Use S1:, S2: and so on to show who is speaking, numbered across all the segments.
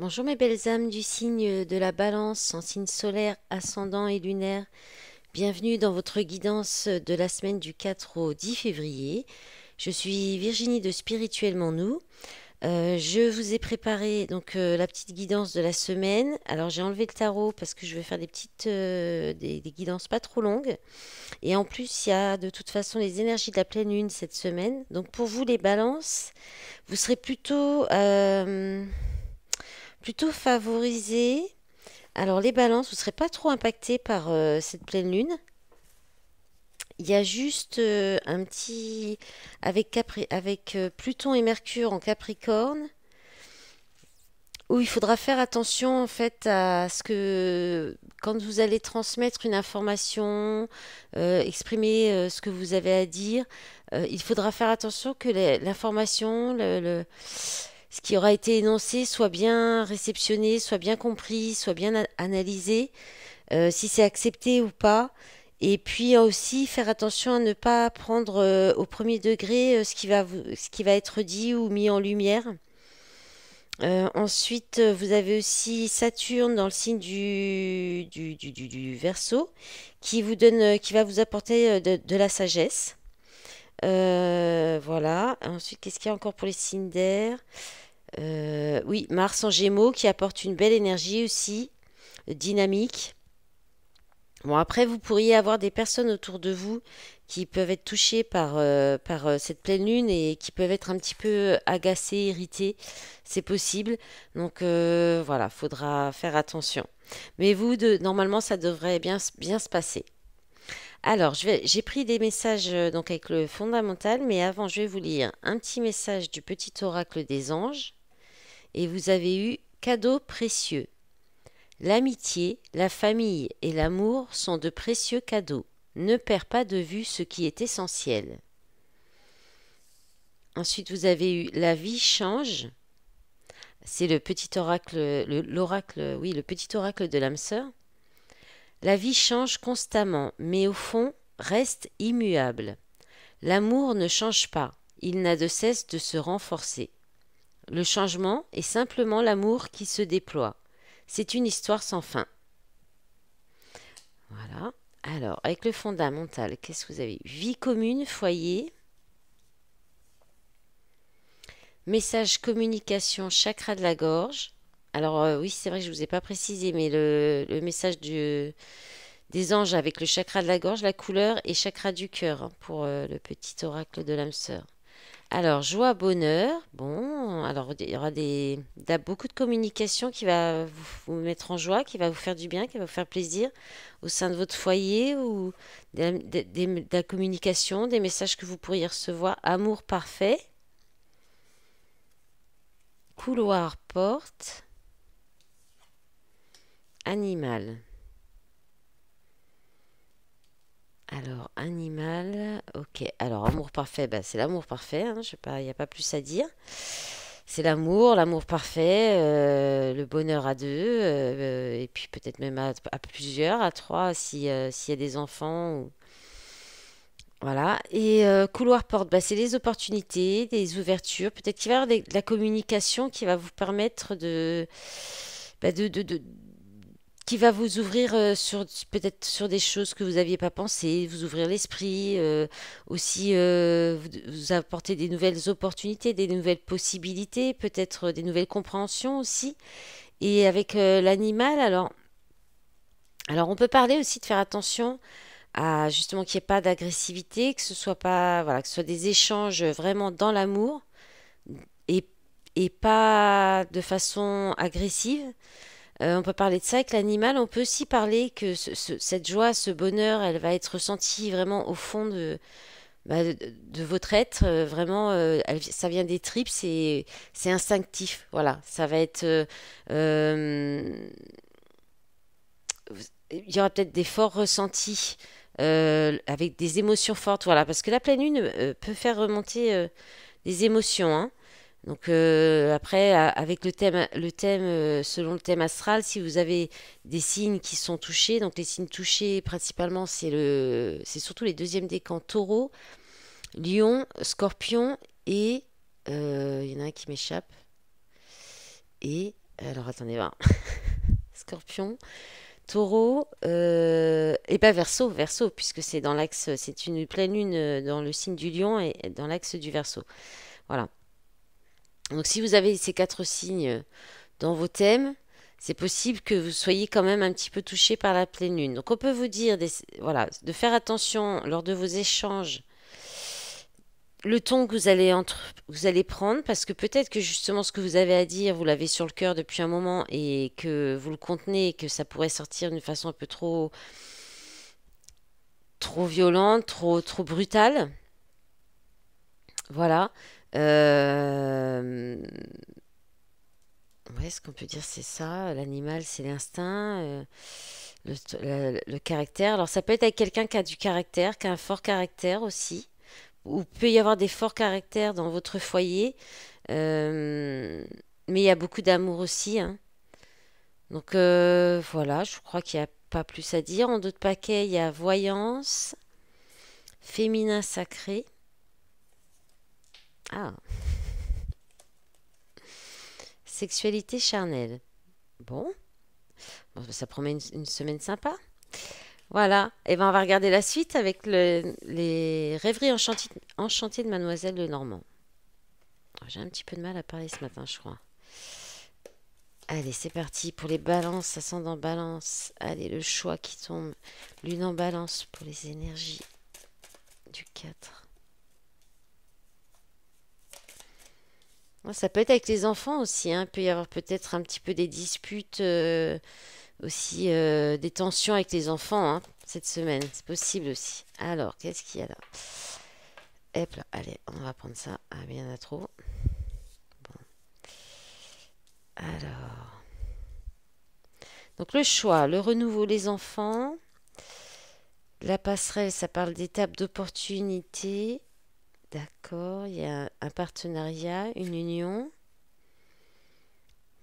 S1: Bonjour mes belles âmes du signe de la balance en signe solaire, ascendant et lunaire. Bienvenue dans votre guidance de la semaine du 4 au 10 février. Je suis Virginie de Spirituellement Nous. Euh, je vous ai préparé donc euh, la petite guidance de la semaine. Alors j'ai enlevé le tarot parce que je vais faire des petites euh, des, guidances pas trop longues. Et en plus il y a de toute façon les énergies de la pleine lune cette semaine. Donc pour vous les balances, vous serez plutôt plutôt favorisé. Alors les balances, vous ne serez pas trop impacté par euh, cette pleine lune. Il y a juste euh, un petit... avec, avec euh, Pluton et Mercure en Capricorne, où il faudra faire attention en fait à ce que quand vous allez transmettre une information, exprimer ce que vous avez à dire, il faudra faire attention que l'information, le ce qui aura été énoncé soit bien réceptionné, soit bien compris, soit bien analysé, euh, si c'est accepté ou pas. Et puis aussi faire attention à ne pas prendre euh, au premier degré euh, ce, qui va, ce qui va être dit ou mis en lumière. ensuite, vous avez aussi Saturne dans le signe du, du, verso qui, vous donne, qui va vous apporter de, la sagesse. voilà. Ensuite, qu'est-ce qu'il y a encore pour les signes d'air euh, oui, Mars en Gémeaux qui apporte une belle énergie aussi, dynamique. Bon, après, vous pourriez avoir des personnes autour de vous qui peuvent être touchées par, euh, par euh, cette pleine lune et qui peuvent être un petit peu agacées, irritées. C'est possible. Donc voilà, faudra faire attention. Mais vous, de, normalement, ça devrait bien, bien se passer. Alors, j'ai pris des messages donc avec le fondamental, mais avant, je vais vous lire un petit message du petit oracle des anges et vous avez eu cadeaux précieux. L'amitié, la famille et l'amour sont de précieux cadeaux. Ne perds pas de vue ce qui est essentiel. Ensuite, vous avez eu la vie change. C'est le petit oracle, l'oracle, oui, le petit oracle de l'âme sœur. La vie change constamment, mais au fond reste immuable. L'amour ne change pas, il n'a de cesse de se renforcer. Le changement est simplement l'amour qui se déploie. C'est une histoire sans fin. Voilà. Alors, avec le fondamental, qu'est-ce que vous avez Vie commune, foyer. Message communication, chakra de la gorge. Alors euh, oui, c'est vrai que je ne vous ai pas précisé, mais le, message des anges avec le chakra de la gorge, la couleur et chakra du cœur hein, pour euh, le petit oracle de l'âme sœur. Alors, joie, bonheur. Bon, alors il y aura beaucoup de communication qui va vous, mettre en joie, qui va vous faire du bien, qui va vous faire plaisir au sein de votre foyer ou de la communication, des messages que vous pourriez recevoir. Amour parfait. Couloir, porte. Animal. Alors, animal, ok. Alors, amour parfait, bah, c'est l'amour parfait, hein, il n'y a pas plus à dire. C'est l'amour, l'amour parfait, euh, le bonheur à deux, euh, et puis peut-être même à, plusieurs, à trois, euh, s'il y a des enfants. Voilà. Et couloir porte, bah, c'est les opportunités, des ouvertures. Peut-être qu'il va y avoir de la communication qui va vous permettre de, bah, de qui va vous ouvrir euh, sur peut-être sur des choses que vous n'aviez pas pensé, vous ouvrir l'esprit, euh, aussi euh, vous, apporter des nouvelles opportunités, des nouvelles possibilités, peut-être des nouvelles compréhensions aussi. Et avec l'animal, alors, alors on peut parler aussi de faire attention à justement qu'il n'y ait pas d'agressivité, que ce soit pas voilà, que ce des échanges vraiment dans l'amour et, et pas de façon agressive. Euh, on peut parler de ça avec l'animal, on peut aussi parler que cette joie, ce bonheur, elle va être ressentie vraiment au fond de, bah, votre être. Euh, vraiment, euh, ça vient des tripes, c'est instinctif. Voilà, ça va être... il y aura peut-être des forts ressentis. avec des émotions fortes, voilà, parce que la pleine lune peut faire remonter des émotions. Hein. Donc euh, après, avec le thème, le thème, euh, selon le thème astral, si vous avez des signes qui sont touchés, donc les signes touchés principalement, c'est le, c'est surtout les deuxièmes décans Taureau, Lion, Scorpion et euh, il y en a un qui m'échappe. Et alors attendez, va. Ben, scorpion, Taureau et ben verso, verso, puisque c'est dans l'axe, c'est une pleine lune dans le signe du Lion et dans l'axe du Verseau. Voilà. Donc si vous avez ces quatre signes dans vos thèmes, c'est possible que vous soyez quand même un petit peu touché par la pleine lune. Donc on peut vous dire voilà, de faire attention lors de vos échanges le ton que vous allez, prendre, parce que peut-être que justement ce que vous avez à dire, vous l'avez sur le cœur depuis un moment et que vous le contenez et que ça pourrait sortir d'une façon un peu trop, trop violente, trop, trop brutale. Voilà. Euh... Ouais, ce qu'on peut dire, c'est ça. L'animal, c'est l'instinct. Euh, le, caractère. Alors, ça peut être avec quelqu'un qui a du caractère, qui a un fort caractère aussi. Ou peut y avoir des forts caractères dans votre foyer. Euh, mais il y a beaucoup d'amour aussi. Hein. Donc, euh, voilà, je crois qu'il n'y a pas plus à dire. En d'autres paquets, il y a voyance, féminin sacré. Ah. Sexualité charnelle. Bon. ça promet une, semaine sympa. Voilà. Et eh ben on va regarder la suite avec les rêveries enchantées, de Mademoiselle Normand oh, J'ai un petit peu de mal à parler ce matin, je crois. Allez, c'est parti pour les balances. ascendant balance. Allez, le choix qui tombe. Lune en balance pour les énergies du 4. Ça peut être avec les enfants aussi. Hein. Il peut y avoir peut-être un petit peu des disputes, euh, aussi euh, des tensions avec les enfants hein, cette semaine. C'est possible aussi. Alors, qu'est-ce qu'il y a là Hop là, allez, on va prendre ça. Ah, mais il y en a trop. Bon. Alors. Donc, le choix, le renouveau, les enfants. La passerelle, ça parle d'étapes d'opportunité. D'accord, il y a un partenariat, une union,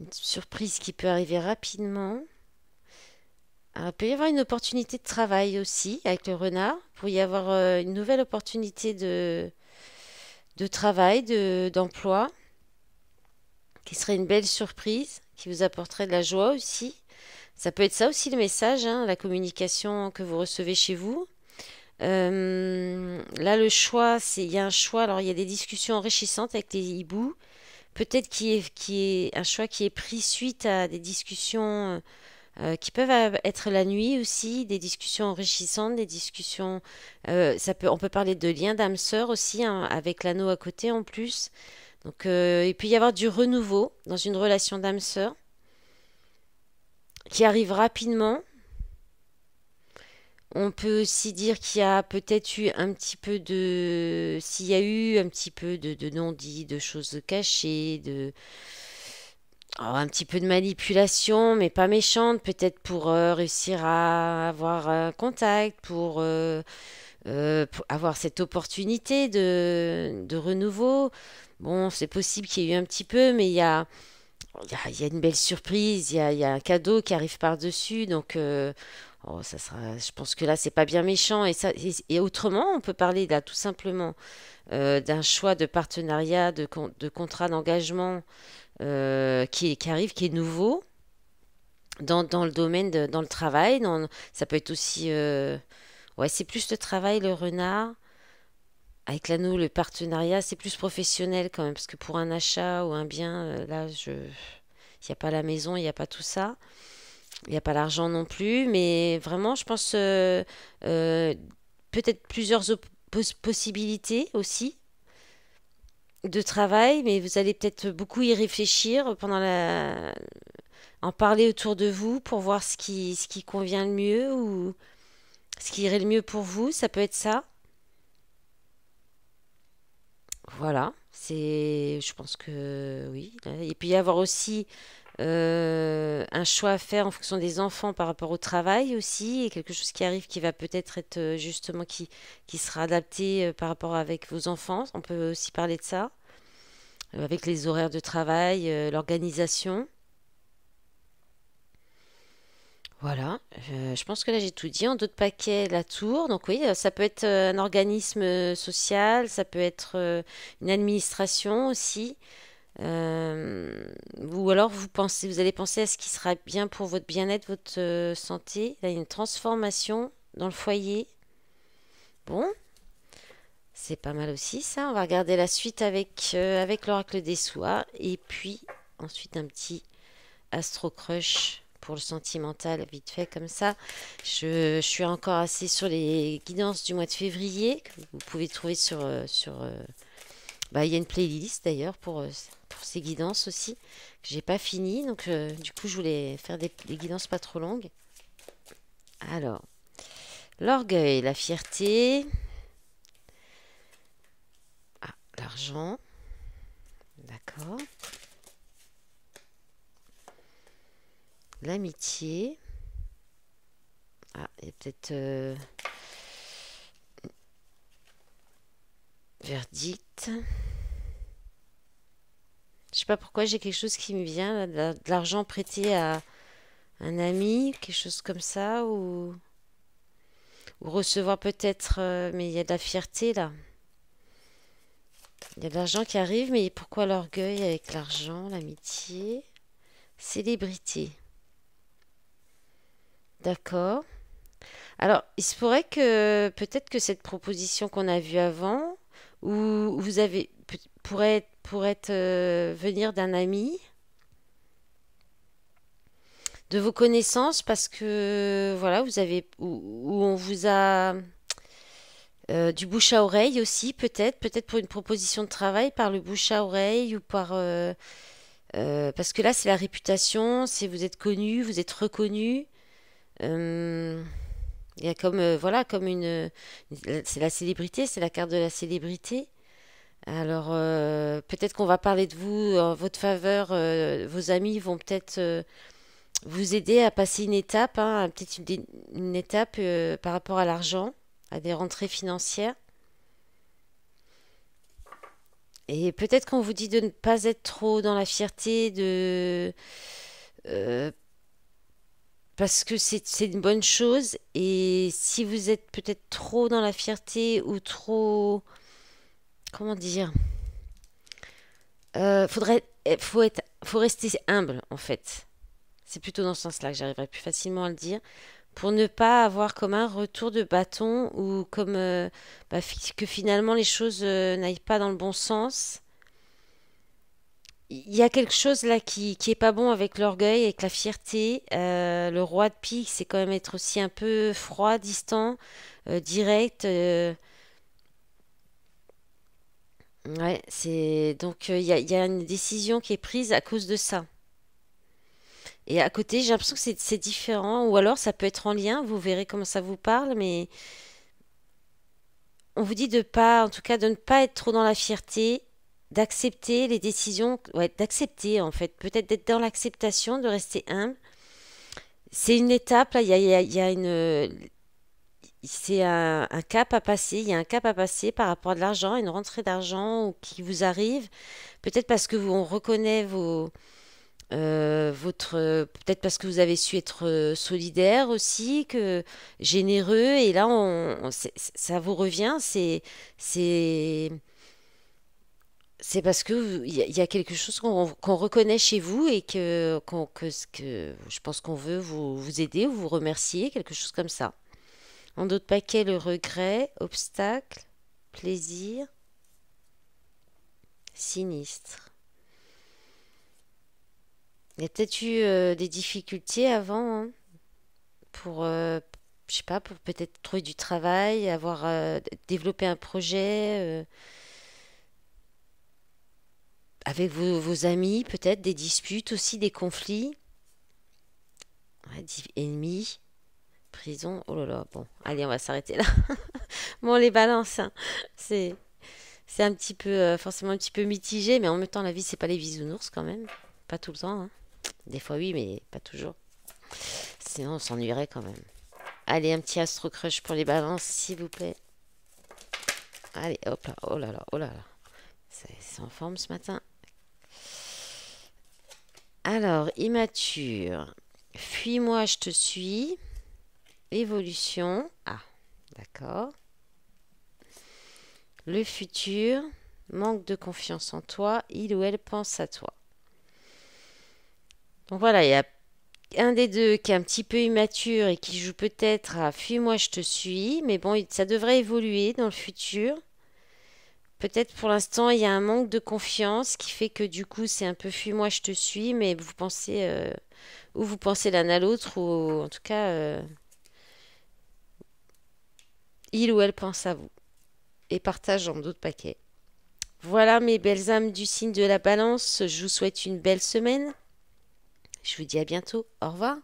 S1: une surprise qui peut arriver rapidement. Ah, il peut y avoir une opportunité de travail aussi avec le renard, pour y avoir euh, une nouvelle opportunité de, de travail, d'emploi, qui serait une belle surprise, qui vous apporterait de la joie aussi. Ça peut être ça aussi le message, hein, la communication que vous recevez chez vous. Euh, là, le choix, il y a un choix. Alors, il y a des discussions enrichissantes avec les hiboux. Peut-être qu'il y a un choix qui est pris suite à des discussions euh, euh, qui peuvent être la nuit aussi, des discussions enrichissantes, des discussions. ça on peut parler de liens d'âme sœur aussi, hein, avec l'anneau à côté en plus. Donc, il peut y avoir du renouveau dans une relation d'âme sœur qui arrive rapidement on peut aussi dire qu'il y a peut-être eu un petit peu de... S'il y a eu un petit peu de, non-dit, de choses cachées, de... Oh, un petit peu de manipulation, mais pas méchante, peut-être pour euh, réussir à avoir un contact, euh, euh, pour, avoir cette opportunité de, de renouveau. Bon, c'est possible qu'il y ait eu un petit peu, mais il y a, il y, a, une belle surprise, il y a, il y a un cadeau qui arrive par-dessus, donc Oh, ça sera. Je pense que là, c'est pas bien méchant. Et, et, autrement, on peut parler là tout simplement euh, d'un choix de partenariat, de, contrat d'engagement euh, qui, arrive, qui est nouveau dans, le domaine, dans le travail. ça peut être aussi. Euh, ouais, c'est plus le travail, le renard. Avec l'anneau, le partenariat, c'est plus professionnel quand même, parce que pour un achat ou un bien, là, je. Il n'y a pas la maison, il n'y a pas tout ça. Il n'y a pas l'argent non plus, mais vraiment, je pense euh, euh, peut-être plusieurs possibilités aussi de travail, mais vous allez peut-être beaucoup y réfléchir pendant la... en parler autour de vous pour voir ce qui, ce qui convient le mieux ou ce qui irait le mieux pour vous, ça peut être ça. Voilà, c'est je pense que oui. Et puis avoir aussi euh, un choix à faire en fonction des enfants par rapport au travail aussi, et quelque chose qui arrive qui va peut-être être euh, justement qui, qui sera adapté euh, par rapport avec vos enfants. On peut aussi parler de ça, avec les horaires de travail, l'organisation. Voilà, je pense que là j'ai tout dit. En d'autres paquets, la tour. Donc oui, ça peut être un organisme social, ça peut être une administration aussi. Euh, ou alors vous pensez, vous allez penser à ce qui sera bien pour votre bien-être, votre euh, santé. Il y a une transformation dans le foyer. Bon, c'est pas mal aussi ça. On va regarder la suite avec, euh, avec l'oracle des soies. Et puis ensuite un petit astro crush pour le sentimental, vite fait comme ça. Je, suis encore assez sur les guidances du mois de février, que vous pouvez trouver sur, sur bah, il y a une playlist d'ailleurs pour, euh, pour ces guidances aussi, que j'ai pas fini. Donc, euh, du coup, je voulais faire des, guidances pas trop longues. Alors, l'orgueil, la fierté. Ah, l'argent. D'accord. L'amitié. Ah, il y a peut-être. Euh, verdict. Je Je sais pas pourquoi j'ai quelque chose qui me vient, de l'argent prêté à un ami, quelque chose comme ça, ou, ou recevoir peut-être, euh, mais il y a de la fierté là. Il y a de l'argent qui arrive, mais pourquoi l'orgueil avec l'argent, l'amitié Célébrité. D'accord. Alors, il se pourrait que peut-être que cette proposition qu'on a vue avant, ou vous avez pourrait pour être euh, venir d'un ami, de vos connaissances parce que voilà vous avez où, on vous a euh, du bouche à oreille aussi peut-être peut-être pour une proposition de travail par le bouche à oreille ou par euh, parce que là c'est la réputation c'est vous êtes connu vous êtes reconnu il y a comme, euh, voilà, comme une. Euh, c'est la célébrité, c'est la carte de la célébrité. Alors, euh, peut-être qu'on va parler de vous en votre faveur. vos amis vont peut-être vous aider à passer une étape, hein, peut-être une, étape par rapport à l'argent, à des rentrées financières. Et peut-être qu'on vous dit de ne pas être trop dans la fierté, de parce que c'est une bonne chose et si vous êtes peut-être trop dans la fierté ou trop comment dire euh, faudrait eh, faut être faut rester humble en fait c'est plutôt dans ce sens-là que j'arriverai plus facilement à le dire pour ne pas avoir comme un retour de bâton ou comme euh, bah, que finalement les choses euh, n'aillent pas dans le bon sens il y a quelque chose là qui, qui est pas bon avec l'orgueil, avec la fierté. Euh, le roi de pique, c'est quand même être aussi un peu froid, distant, euh, direct. Euh. Ouais, c'est donc il y a, une décision qui est prise à cause de ça. Et à côté, j'ai l'impression que c'est différent, ou alors ça peut être en lien. Vous verrez comment ça vous parle, mais on vous dit de pas, en tout cas, de ne pas être trop dans la fierté d'accepter les décisions, ouais, d'accepter en fait, peut-être d'être dans l'acceptation, de rester humble. C'est une étape, là, il y a, y a, une. C'est un, cap à passer, il y a un cap à passer par rapport à de l'argent, une rentrée d'argent qui vous arrive, peut-être parce que vous, on reconnaît vos. Euh, votre peut-être parce que vous avez su être euh, solidaire aussi que généreux et là ça vous revient c'est c'est c'est parce que il y, a quelque chose qu'on reconnaît chez vous et que, que, je pense qu'on veut vous, aider ou vous remercier, quelque chose comme ça. En d'autres paquets, le regret, obstacle, plaisir, sinistre. Il y a peut-être eu euh, des difficultés avant hein, pour, euh, je sais pas, pour peut-être trouver du travail, avoir euh, développé un projet avec vos, amis, peut-être des disputes aussi, des conflits. ennemis, prison, oh là là, bon, allez, on va s'arrêter là. bon, les balances, hein. c'est c'est un petit peu, euh, forcément un petit peu mitigé, mais en même temps, la vie, c'est pas les visounours quand même. Pas tout le temps. Hein. Des fois, oui, mais pas toujours. Sinon, on s'ennuierait quand même. Allez, un petit astro crush pour les balances, s'il vous plaît. Allez, hop là, oh là là, oh là là. C'est en forme ce matin. Alors, immature. Fuis-moi, je te suis. Évolution. Ah, d'accord. Le futur. Manque de confiance en toi. Il ou elle pense à toi. Donc voilà, il y a un des deux qui est un petit peu immature et qui joue peut-être à fuis-moi, je te suis. Mais bon, ça devrait évoluer dans le futur. Peut-être pour l'instant, il y a un manque de confiance qui fait que du coup, c'est un peu fuis-moi, je te suis, mais vous pensez, euh, ou vous pensez l'un à l'autre, ou en tout cas, euh, il ou elle pense à vous et partage dans d'autres paquets. Voilà mes belles âmes du signe de la balance, je vous souhaite une belle semaine. Je vous dis à bientôt, au revoir.